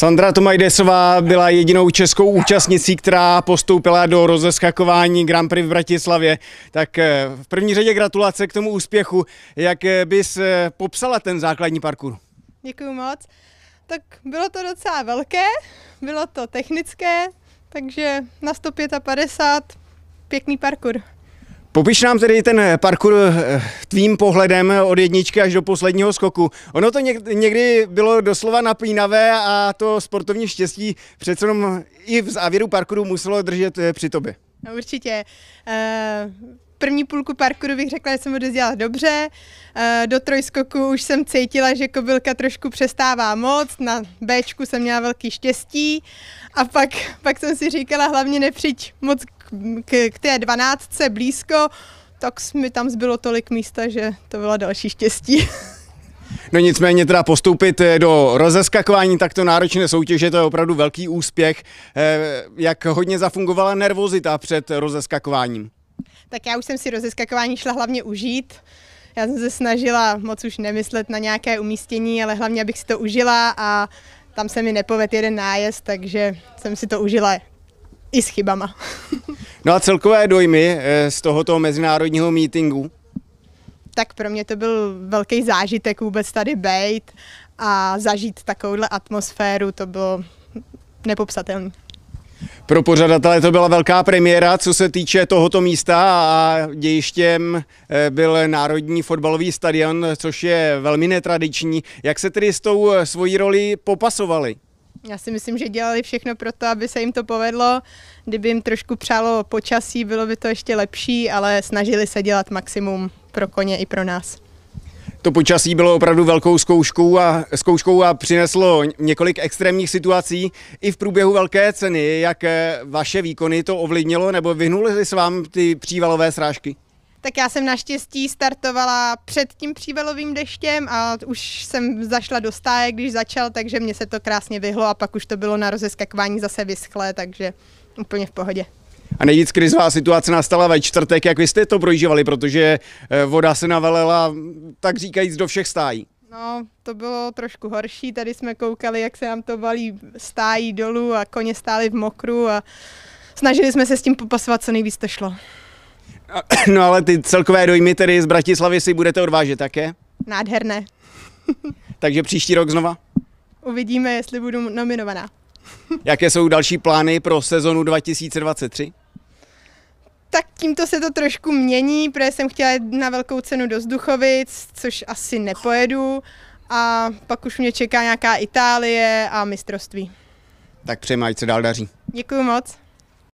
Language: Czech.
Sandra Tomajdesová byla jedinou českou účastnicí, která postoupila do rozeskakování Grand Prix v Bratislavě. Tak eh, v první řadě gratulace k tomu úspěchu. Jak eh, bys eh, popsala ten základní parkour? Děkuji moc. Tak bylo to docela velké, bylo to technické, takže na 155 pěkný parkour. Popiš nám tedy ten parkour eh, tvým pohledem od jedničky až do posledního skoku. Ono to někdy bylo doslova napínavé a to sportovní štěstí přece jenom i v závěru parkouru muselo držet eh, při tobě. No, určitě. Eh, první půlku parkouru bych řekla, že jsem dozdělala dobře. Do trojskoku už jsem cítila, že kobylka trošku přestává moc. Na Bčku jsem měla velký štěstí. A pak, pak jsem si říkala, hlavně nepřiď moc k, k té dvanáctce blízko, tak mi tam zbylo tolik místa, že to bylo další štěstí. No nicméně teda postoupit eh, do rozeskakování takto náročné soutěže, to je opravdu velký úspěch. Eh, jak hodně zafungovala nervozita před rozeskakováním? Tak já už jsem si rozeskakování šla hlavně užít. Já jsem se snažila moc už nemyslet na nějaké umístění, ale hlavně, abych si to užila a tam se mi nepovedl jeden nájezd, takže jsem si to užila i s chybama. No a celkové dojmy eh, z tohoto mezinárodního mítingu? Tak pro mě to byl velký zážitek vůbec tady být a zažít takovouhle atmosféru, to bylo nepopsatelné. Pro pořadatele to byla velká premiéra, co se týče tohoto místa a dějištěm eh, byl Národní fotbalový stadion, což je velmi netradiční. Jak se tedy s tou eh, svojí roli popasovali? Já si myslím, že dělali všechno pro to, aby se jim to povedlo. Kdyby jim trošku přálo počasí, bylo by to ještě lepší, ale snažili se dělat maximum pro koně i pro nás. To počasí bylo opravdu velkou zkouškou a, zkouškou a přineslo několik extrémních situací i v průběhu velké ceny. Jak eh, vaše výkony to ovlivnilo nebo vyhnuly s vám ty přívalové srážky? tak já jsem naštěstí startovala před tím přívelovým deštěm a už jsem zašla do stáje, když začal, takže mě se to krásně vyhlo a pak už to bylo na rozeskakování zase vyschlé, takže úplně v pohodě. A nejvíc krizová situace nastala ve čtvrtek, jak vy jste to prožívali, protože eh, voda se navalela, tak říkajíc, do všech stájí. No, to bylo trošku horší, tady jsme koukali, jak se nám to valí stájí dolů a koně stály v mokru a snažili jsme se s tím popasovat, co nejvíc to šlo. No ale ty celkové dojmy tedy z Bratislavy si budete odvážet také? Nádherné. Takže příští rok znova? Uvidíme, jestli budu nominovaná. Jaké jsou další plány pro sezonu 2023? Tak tímto se to trošku mění, protože jsem chtěla jít na velkou cenu do Zduchovic, což asi nepojedu. A pak už mě čeká nějaká Itálie a mistrovství. Tak přejmě, ať se dál daří. Děkuji moc.